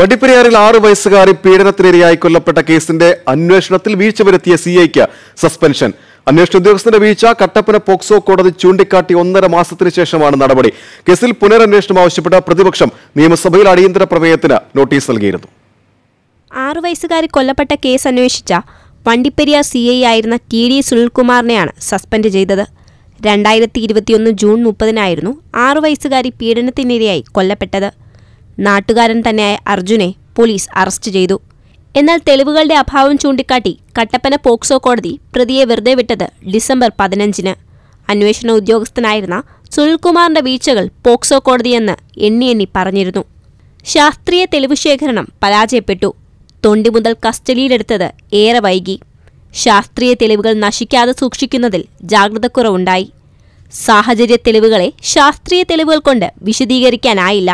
വട്ടിപ്പെരിയാറിൽ ആറ് വയസ്സുകാരി പീഡനത്തിനിരയായി കൊല്ലപ്പെട്ട കേസിന്റെ അന്വേഷണത്തിൽ വീഴ്ച വരുത്തിയ സി ഐക്ക് സസ്പെൻഷൻ അന്വേഷണ ഉദ്യോഗസ്ഥന്റെ വീഴ്ച കട്ടപ്പന പോക്സോ കോടതി ചൂണ്ടിക്കാട്ടി ഒന്നര മാസത്തിന് ശേഷമാണ് നടപടി കേസിൽ പുനരന്വേഷണം ആവശ്യപ്പെട്ട പ്രതിപക്ഷം നിയമസഭയിൽ അടിയന്തര പ്രമേയത്തിന് നോട്ടീസ് നൽകിയിരുന്നു ആറു വയസ്സുകാരി കൊല്ലപ്പെട്ട കേസ് അന്വേഷിച്ച വണ്ടിപ്പെരിയാർ സി ഐ ആയിരുന്ന ടി ഡി സുനിൽകുമാറിനെയാണ് സസ്പെൻഡ് ചെയ്തത് രണ്ടായിരത്തി ഇരുപത്തിയൊന്ന് ജൂൺ മുപ്പതിനായിരുന്നു ആറു വയസ്സുകാരി പീഡനത്തിനിരയായി കൊല്ലപ്പെട്ടത് നാട്ടുകാരൻ തന്നെയായ അർജുനെ പോലീസ് അറസ്റ്റ് ചെയ്തു എന്നാൽ തെളിവുകളുടെ അഭാവം ചൂണ്ടിക്കാട്ടി കട്ടപ്പന പോക്സോ കോടതി പ്രതിയെ വെറുതെ വിട്ടത് ഡിസംബർ പതിനഞ്ചിന് അന്വേഷണ ഉദ്യോഗസ്ഥനായിരുന്ന സുനിൽകുമാറിന്റെ വീഴ്ചകൾ പോക്സോ കോടതിയെന്ന് എണ്ണി എണ്ണി പറഞ്ഞിരുന്നു ശാസ്ത്രീയ തെളിവ് ശേഖരണം പരാജയപ്പെട്ടു തൊണ്ടി മുതൽ കസ്റ്റഡിയിലെടുത്തത് ഏറെ വൈകി ശാസ്ത്രീയ തെളിവുകൾ നശിക്കാതെ സൂക്ഷിക്കുന്നതിൽ ജാഗ്രതക്കുറവുണ്ടായി സാഹചര്യ തെളിവുകളെ ശാസ്ത്രീയ തെളിവുകൾ കൊണ്ട് വിശദീകരിക്കാനായില്ല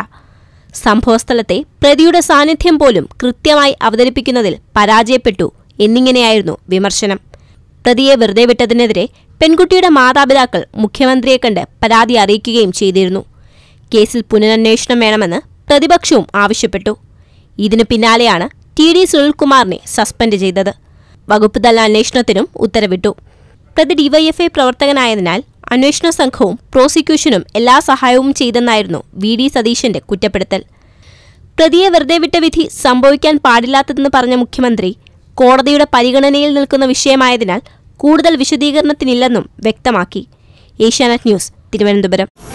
സംഭവസ്ഥലത്തെ പ്രതിയുടെ സാന്നിധ്യം പോലും കൃത്യമായി അവതരിപ്പിക്കുന്നതിൽ പരാജയപ്പെട്ടു എന്നിങ്ങനെയായിരുന്നു വിമർശനം പ്രതിയെ വെറുതെ വിട്ടതിനെതിരെ പെൺകുട്ടിയുടെ മാതാപിതാക്കൾ മുഖ്യമന്ത്രിയെ കണ്ട് പരാതി അറിയിക്കുകയും ചെയ്തിരുന്നു കേസിൽ പുനരന്വേഷണം വേണമെന്ന് പ്രതിപക്ഷവും ആവശ്യപ്പെട്ടു ഇതിനു പിന്നാലെയാണ് ടി ഡി സുനിൽകുമാറിനെ സസ്പെൻഡ് ചെയ്തത് വകുപ്പ് തല അന്വേഷണത്തിനും ഉത്തരവിട്ടു പ്രതി ഡിവൈഎഫ്ഐ പ്രവർത്തകനായതിനാൽ അന്വേഷണ സംഘവും പ്രോസിക്യൂഷനും എല്ലാ സഹായവും ചെയ്തെന്നായിരുന്നു വി ഡി സതീശന്റെ കുറ്റപ്പെടുത്തൽ പ്രതിയെ വെറുതെ വിട്ട വിധി സംഭവിക്കാൻ പാടില്ലാത്തതെന്ന് പറഞ്ഞ മുഖ്യമന്ത്രി കോടതിയുടെ പരിഗണനയിൽ നിൽക്കുന്ന വിഷയമായതിനാൽ കൂടുതൽ വിശദീകരണത്തിനില്ലെന്നും വ്യക്തമാക്കി ഏഷ്യാനെറ്റ് ന്യൂസ് തിരുവനന്തപുരം